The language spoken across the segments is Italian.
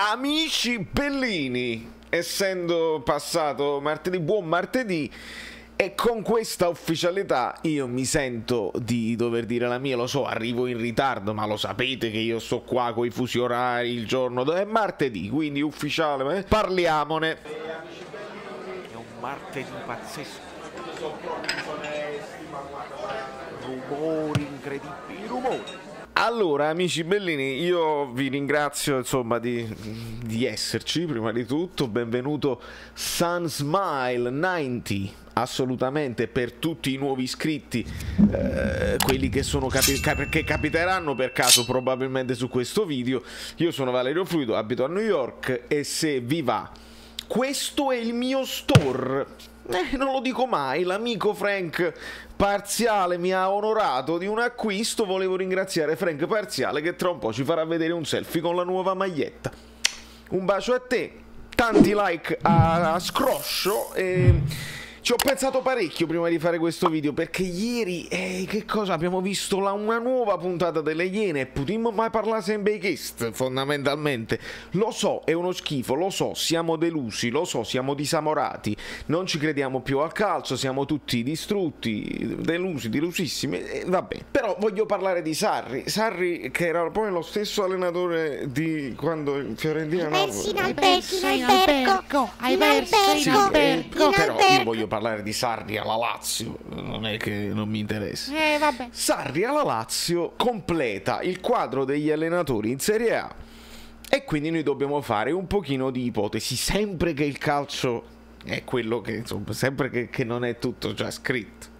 Amici Bellini, essendo passato martedì, buon martedì. E con questa ufficialità io mi sento di dover dire la mia, lo so, arrivo in ritardo, ma lo sapete che io sto qua con i fusi orari il giorno, è martedì, quindi ufficiale, eh? parliamone. È un martedì pazzesco. Rumori incredibili, rumori. Allora, amici bellini, io vi ringrazio insomma di, di esserci prima di tutto. Benvenuto Sunsmile 90 assolutamente per tutti i nuovi iscritti, eh, quelli che, sono capi cap che capiteranno per caso probabilmente su questo video. Io sono Valerio Fluido, abito a New York e se vi va, questo è il mio store. Eh, non lo dico mai, l'amico Frank Parziale mi ha onorato di un acquisto, volevo ringraziare Frank Parziale che tra un po' ci farà vedere un selfie con la nuova maglietta. Un bacio a te, tanti like a, a scroscio e ci ho pensato parecchio prima di fare questo video perché ieri, eh, che cosa, abbiamo visto la, una nuova puntata delle Iene e potremmo mai parlare sempre di questo, fondamentalmente. Lo so, è uno schifo, lo so, siamo delusi, lo so, siamo disamorati, non ci crediamo più al calcio, siamo tutti distrutti, delusi, delusissimi, eh, vabbè. Però voglio parlare di Sarri, Sarri che era poi lo stesso allenatore di quando Fiorentina... Hai perso in albergo, hai perso in albergo, hai perso in albergo. Però io voglio parlare parlare di Sarri alla Lazio, non è che non mi interessa. Eh, vabbè. Sarri alla Lazio completa il quadro degli allenatori in Serie A. E quindi noi dobbiamo fare un pochino di ipotesi, sempre che il calcio è quello che, insomma, sempre che, che non è tutto già scritto.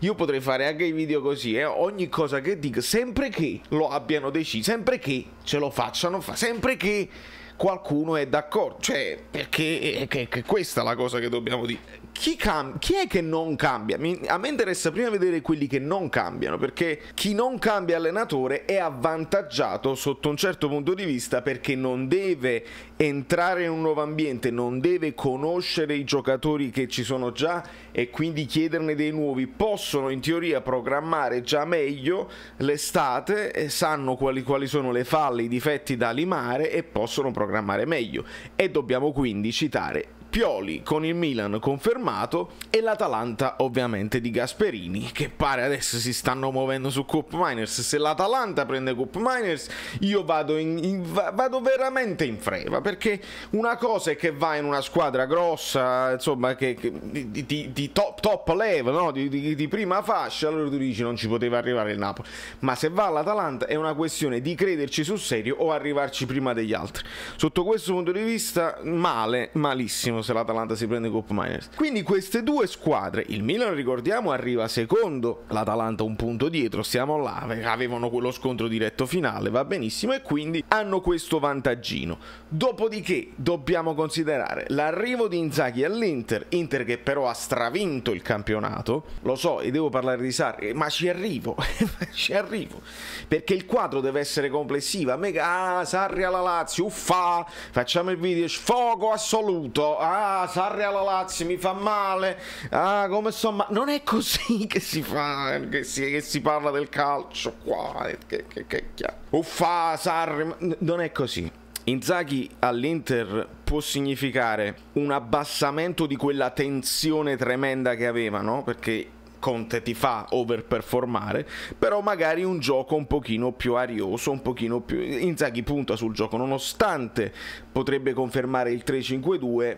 Io potrei fare anche i video così, eh? ogni cosa che dico, sempre che lo abbiano deciso, sempre che ce lo facciano fare, sempre che qualcuno è d'accordo. Cioè, perché è, che, che questa è la cosa che dobbiamo dire. Chi, cam- chi è che non cambia? Mi- a me interessa prima vedere quelli che non cambiano, perché chi non cambia allenatore è avvantaggiato sotto un certo punto di vista perché non deve entrare in un nuovo ambiente, non deve conoscere i giocatori che ci sono già e quindi chiederne dei nuovi. Possono in teoria programmare già meglio l'estate, e eh, sanno quali, quali sono le falle, i difetti da limare e possono programmare programmare meglio e dobbiamo quindi citare Pioli con il Milan confermato e l'Atalanta ovviamente di Gasperini che pare adesso si stanno muovendo su Cup Miners. Se l'Atalanta prende Cup Miners io vado, in, in, vado veramente in freva perché una cosa è che vai in una squadra grossa, insomma, che, che di, di, di, top, top level, no? di, di, prima fascia, allora tu dici non ci poteva arrivare il Napoli. Ma se va all'Atalanta è una questione di crederci sul serio o arrivarci prima degli altri. Sotto questo punto di vista male, malissimo se l'Atalanta si prende Coppa Miners. Quindi queste due squadre, il Milan ricordiamo arriva secondo, l'Atalanta un punto dietro, siamo là, avevano quello scontro diretto finale, va benissimo e quindi hanno questo vantaggino. Dopodiché dobbiamo considerare l'arrivo di Inzaghi all'Inter, Inter che però ha stravinto il campionato, lo so e devo parlare di Sarri, eh, ma ci arrivo, ci arrivo, perché il quadro deve essere complessivo, mega ah, Sarri alla Lazio, uffa, facciamo il video, sfogo assoluto, ah, ah, Sarri alla Lazio mi fa male, ah, come insomma, non è così che si fa, che si, che si parla del calcio qua, eh, che, che, che, che. uffa Sarri, non è così. Inzaghi all'Inter può significare un abbassamento di quella tensione tremenda che avevano, perché Conte ti fa overperformare, però magari un gioco un pochino più arioso, un pochino più... Inzaghi punta sul gioco, nonostante potrebbe confermare il 3-5-2,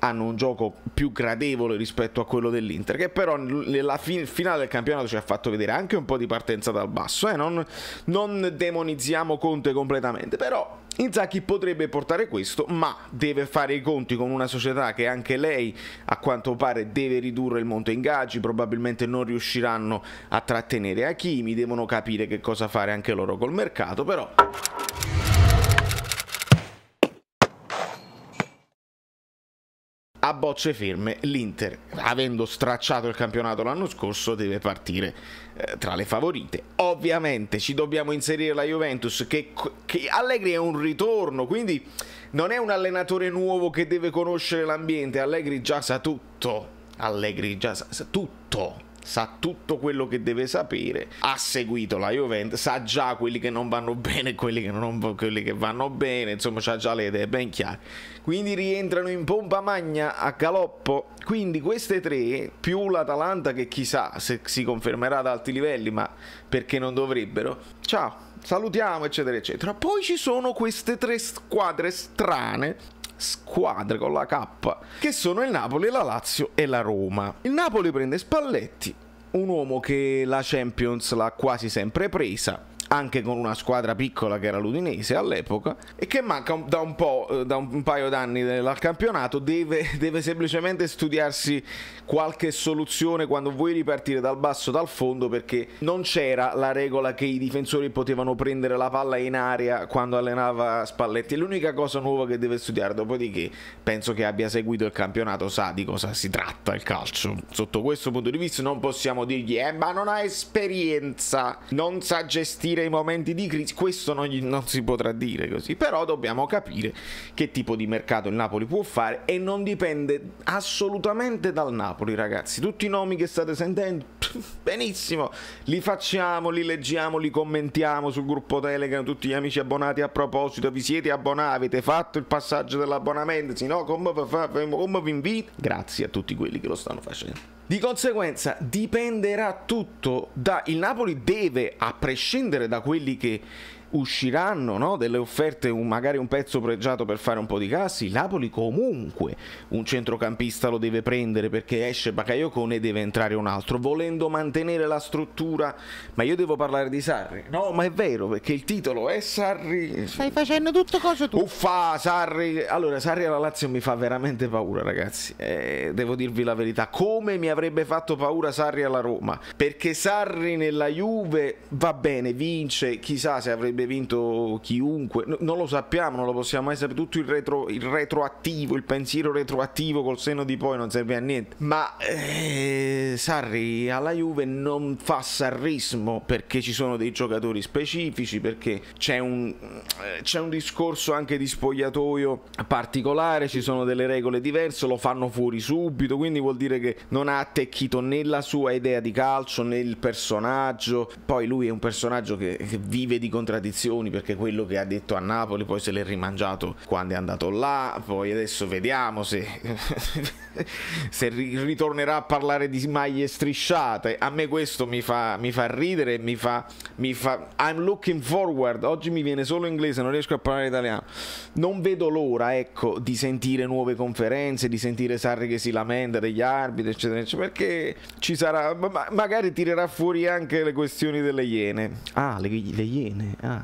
hanno un gioco più gradevole rispetto a quello dell'Inter, che però nella finale del campionato ci ha fatto vedere anche un po' di partenza dal basso. Eh? Non, non demonizziamo Conte completamente, però Inzaghi potrebbe portare questo, ma deve fare i conti con una società che anche lei, a quanto pare, deve ridurre il monte ingaggi, probabilmente non riusciranno a trattenere Hakimi, devono capire che cosa fare anche loro col mercato, però... a bocce ferme l'Inter, avendo stracciato il campionato l'anno scorso, deve partire eh, tra le favorite. Ovviamente ci dobbiamo inserire la Juventus che, che Allegri è un ritorno, quindi non è un allenatore nuovo che deve conoscere l'ambiente, Allegri già sa tutto. Allegri già sa tutto, sa tutto quello che deve sapere, ha seguito la Juventus, sa già quelli che non vanno bene e quelli che, non, quelli che vanno bene, insomma ha già le idee ben chiare. Quindi rientrano in pompa magna a galoppo, quindi queste tre, più l'Atalanta che chissà se si confermerà ad alti livelli, ma perché non dovrebbero, ciao, salutiamo eccetera eccetera. Poi ci sono queste tre squadre strane squadre con la K, che sono il Napoli, la Lazio e la Roma. Il Napoli prende Spalletti, un uomo che la Champions l'ha quasi sempre presa, anche con una squadra piccola che era l'Udinese all'epoca e che manca da un po', eh, da un paio d'anni dal campionato, deve, deve semplicemente studiarsi qualche soluzione quando vuoi ripartire dal basso, dal fondo, perché non c'era la regola che i difensori potevano prendere la palla in aria quando allenava Spalletti, è l'unica cosa nuova che deve studiare, dopodiché penso che abbia seguito il campionato, sa di cosa si tratta il calcio. Sotto questo punto di vista non possiamo dirgli, eh ma non ha esperienza, non sa gestire gestire i momenti di crisi, questo non, gli, non si potrà dire così, però dobbiamo capire che tipo di mercato il Napoli può fare e non dipende assolutamente dal Napoli ragazzi, tutti i nomi che state sentendo, benissimo, li facciamo, li leggiamo, li commentiamo sul gruppo Telegram, tutti gli amici abbonati a proposito, vi siete abbonati, avete fatto il passaggio dell'abbonamento, se no come vi invito? Grazie a tutti quelli che lo stanno facendo. Di conseguenza dipenderà tutto da... Il Napoli deve, a prescindere da quelli che usciranno no? delle offerte, un, magari un pezzo pregiato per fare un po' di cassi, il Napoli comunque un centrocampista lo deve prendere perché esce Bakayoko ne deve entrare un altro, volendo mantenere la struttura, ma io devo parlare di Sarri, no ma è vero perché il titolo è Sarri... Stai facendo tutto cosa tu... Uffa Sarri, allora Sarri alla Lazio mi fa veramente paura ragazzi, eh, devo dirvi la verità, come mi avrebbe fatto paura Sarri alla Roma, perché Sarri nella Juve va bene, vince, chissà se avrebbe avrebbe vinto chiunque, no, non lo sappiamo, non lo possiamo mai sapere, tutto il, retro, il, retroattivo, il pensiero retroattivo col seno di poi non serve a niente, ma eh, Sarri alla Juve non fa sarrismo perché ci sono dei giocatori specifici, perché c'è un, eh, c'è un discorso anche di spogliatoio particolare, ci sono delle regole diverse, lo fanno fuori subito, quindi vuol dire che non ha attecchito né la sua idea di calcio né il personaggio, poi lui è un personaggio che, che vive di contraddizioni contraddizioni perché quello che ha detto a Napoli poi se l'è rimangiato quando è andato là, poi adesso vediamo se, se ritornerà a parlare di maglie strisciate. A me questo mi fa, mi fa ridere, mi fa, mi fa... I'm looking forward, oggi mi viene solo inglese, non riesco a parlare italiano. Non vedo l'ora, ecco, di sentire nuove conferenze, di sentire Sarri che si lamenta degli arbitri, eccetera, eccetera, perché ci sarà... Ma magari tirerà fuori anche le questioni delle iene. Ah, le, le iene. Ah,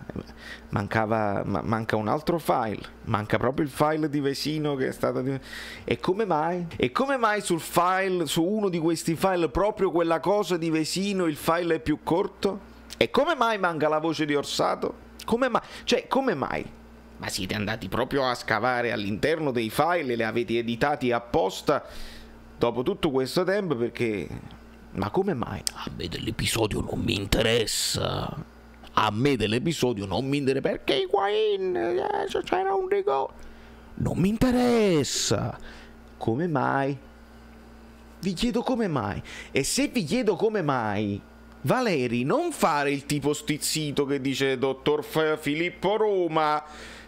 mancava, ma, manca un altro file, manca proprio il file di Vesino che è stato... Di... E come mai? E come mai sul file, su uno di questi file, proprio quella cosa di Vesino, il file è più corto? E come mai manca la voce di Orsato? Come mai? Cioè, come mai? Ma siete andati proprio a scavare all'interno dei file e li avete editati apposta dopo tutto questo tempo perché... Ma come mai? A ah, me dell'episodio non mi interessa a me dell'episodio non mi interessa perché Higuain eh, c'era un rigore non mi interessa come mai vi chiedo come mai e se vi chiedo come mai Valeri non fare il tipo stizzito che dice dottor F- Filippo Roma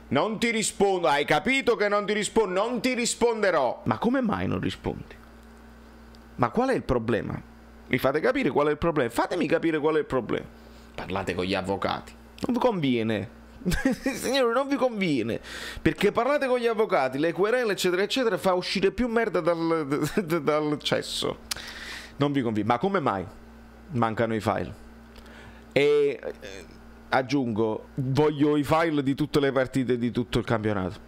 non ti rispondo hai capito che non ti rispondo non ti risponderò ma come mai non rispondi ma qual è il problema mi fate capire qual è il problema fatemi capire qual è il problema parlate con gli avvocati. Non vi conviene. Signore, non vi conviene perché parlate con gli avvocati, le querele, eccetera, eccetera, fa uscire più merda dal, dal cesso. Non vi conviene. Ma come mai mancano i file? E eh, aggiungo, voglio i file di tutte le partite di tutto il campionato.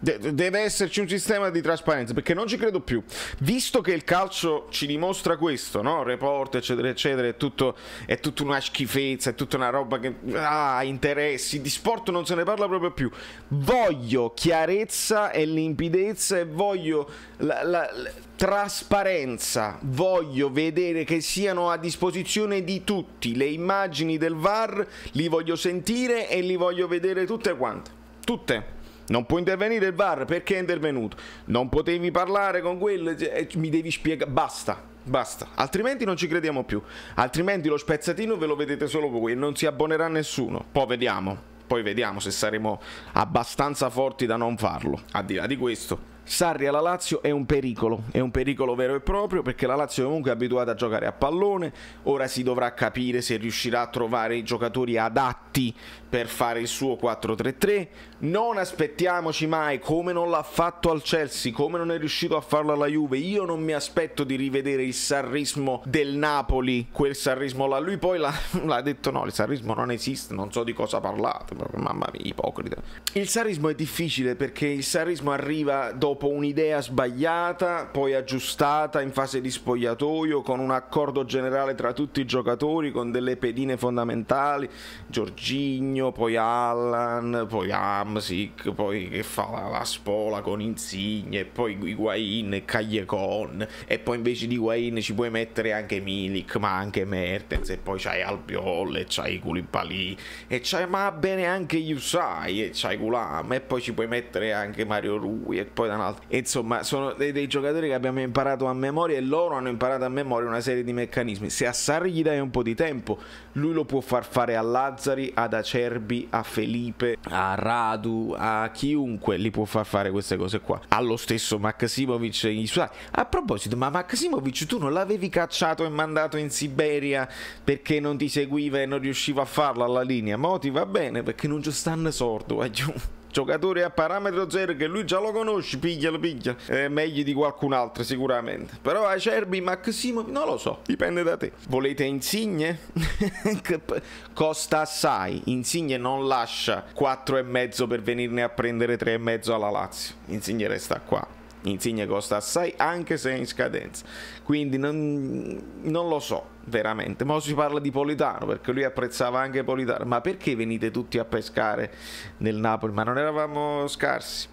De- deve esserci un sistema di trasparenza perché non ci credo più. Visto che il calcio ci dimostra questo, no? report, eccetera, eccetera, è, tutto, è tutta una schifezza, è tutta una roba che ha ah, interessi. Di sport non se ne parla proprio più. Voglio chiarezza e limpidezza e voglio la, la, la trasparenza. Voglio vedere che siano a disposizione di tutti le immagini del VAR. Li voglio sentire e li voglio vedere tutte quante. Tutte non può intervenire il VAR perché è intervenuto. Non potevi parlare con quello, cioè, eh, mi devi spiegare. Basta. Basta, altrimenti non ci crediamo più. Altrimenti lo spezzatino ve lo vedete solo voi e non si abbonerà nessuno. Poi vediamo, poi vediamo se saremo abbastanza forti da non farlo. A di là di questo, Sarri alla Lazio è un pericolo, è un pericolo vero e proprio perché la Lazio è comunque abituata a giocare a pallone, ora si dovrà capire se riuscirà a trovare i giocatori adatti per fare il suo 4-3-3, non aspettiamoci mai come non l'ha fatto al Chelsea, come non è riuscito a farlo alla Juve, io non mi aspetto di rivedere il sarrismo del Napoli, quel sarrismo là, lui poi l'ha detto no, il sarrismo non esiste, non so di cosa parlate, mamma mia, ipocrita. Il sarrismo è difficile perché il sarrismo arriva dopo dopo un'idea sbagliata, poi aggiustata in fase di spogliatoio, con un accordo generale tra tutti i giocatori, con delle pedine fondamentali, Giorgigno, poi Allan, poi Amsic, poi che fa la, la spola con Insigne, poi Higuain e Cagliecon, e poi invece di Higuain ci puoi mettere anche Milik, ma anche Mertens, e poi c'hai Albiol, e c'hai Culipalì, e c'hai ma bene anche Yusai, e c'hai Gulam, e poi ci puoi mettere anche Mario Rui, e poi da una altro. Insomma, sono dei, dei, giocatori che abbiamo imparato a memoria e loro hanno imparato a memoria una serie di meccanismi. Se a Sarri gli dai un po' di tempo, lui lo può far fare a Lazzari, ad Acerbi, a Felipe, a Radu, a chiunque li può far fare queste cose qua. Allo stesso Maximovic e gli suoi. Ah, a proposito, ma Maximovic tu non l'avevi cacciato e mandato in Siberia perché non ti seguiva e non riusciva a farlo alla linea? Mo ti va bene perché non ci stanno sordo, aggiungo giocatore a parametro zero che lui già lo conosce, piglialo, piglia. È meglio di qualcun altro sicuramente. Però Acerbi, Maximo, non lo so, dipende da te. Volete Insigne? Costa assai. Insigne non lascia 4,5 per venirne a prendere 3,5 alla Lazio. Insigne resta qua. Insigne costa assai anche se è in scadenza, quindi non, non lo so veramente. Ma si parla di Politano perché lui apprezzava anche Politano, ma perché venite tutti a pescare nel Napoli? Ma non eravamo scarsi?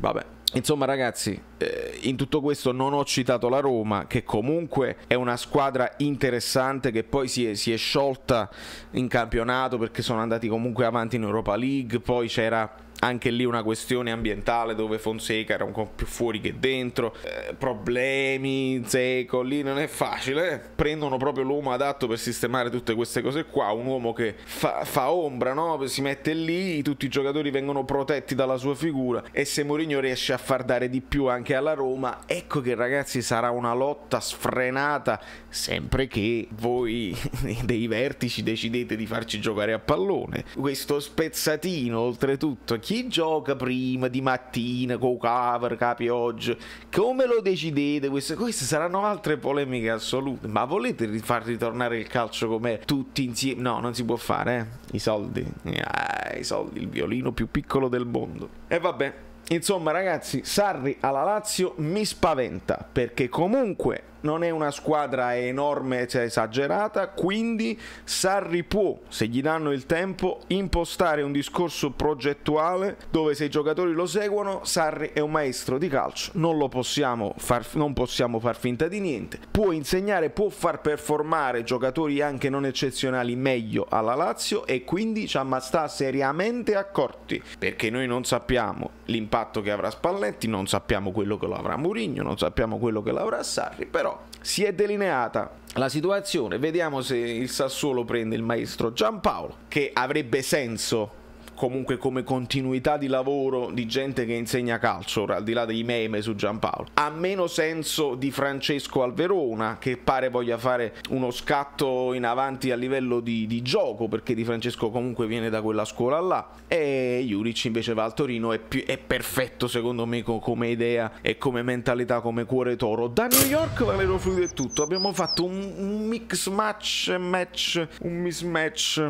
Vabbè. Certo. Insomma ragazzi, eh, in tutto questo non ho citato la Roma, che comunque è una squadra interessante che poi si è, si è sciolta in campionato perché sono andati comunque avanti in Europa League, poi c'era anche lì una questione ambientale dove Fonseca era un po' più fuori che dentro, eh, problemi, Zeco, lì non è facile, eh. prendono proprio l'uomo adatto per sistemare tutte queste cose qua, un uomo che fa, fa ombra, no? si mette lì, tutti i giocatori vengono protetti dalla sua figura e se Mourinho riesce a far dare di più anche alla Roma, ecco che ragazzi sarà una lotta sfrenata, sempre che voi dei vertici decidete di farci giocare a pallone. Questo spezzatino, oltretutto, chi gioca prima di mattina con cover, capi oggi? Come lo decidete? Queste, queste saranno altre polemiche assolute, ma volete far ritornare il calcio com'è tutti insieme? No, non si può fare, eh? I soldi, ah, i soldi, il violino più piccolo del mondo. E vabbè. Insomma ragazzi, Sarri alla Lazio mi spaventa perché comunque non è una squadra enorme, cioè esagerata, quindi Sarri può, se gli danno il tempo, impostare un discorso progettuale dove se i giocatori lo seguono, Sarri è un maestro di calcio, non lo possiamo far, non possiamo far finta di niente, può insegnare, può far performare giocatori anche non eccezionali meglio alla Lazio e quindi ci sta seriamente accorti, perché noi non sappiamo l'impatto che avrà Spalletti, non sappiamo quello che lo avrà Mourinho, non sappiamo quello che l'avrà Sarri, però si è delineata la situazione. Vediamo se il Sassuolo prende il maestro Giampaolo, che avrebbe senso comunque come continuità di lavoro di gente che insegna calcio, ora al di là dei meme su Giampaolo. Ha meno senso di Francesco al Verona, che pare voglia fare uno scatto in avanti a livello di, di gioco, perché Di Francesco comunque viene da quella scuola là. E Juric invece va al Torino, è, più, è perfetto secondo me come idea e come mentalità, come cuore toro. Da New York Valero Fluido è tutto, abbiamo fatto un, un mix match, match, un mismatch,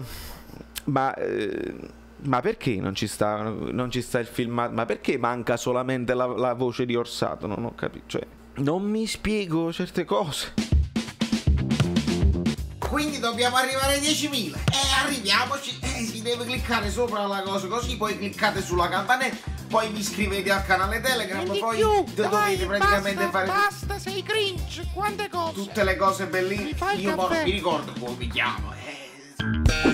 ma... Eh ma perché non ci sta, non ci sta il filmato? Ma perché manca solamente la, la voce di Orsato? Non ho capito. Cioè, non mi spiego certe cose. Quindi dobbiamo arrivare ai 10.000 e arriviamoci. Eh, si deve cliccare sopra la cosa così, poi cliccate sulla campanella poi vi iscrivete al canale Telegram, e poi dovete dai, praticamente basta, fare. Basta, sei cringe, quante cose! Tutte le cose bellissime. Io mi ricordo come mi chiamo. Eh.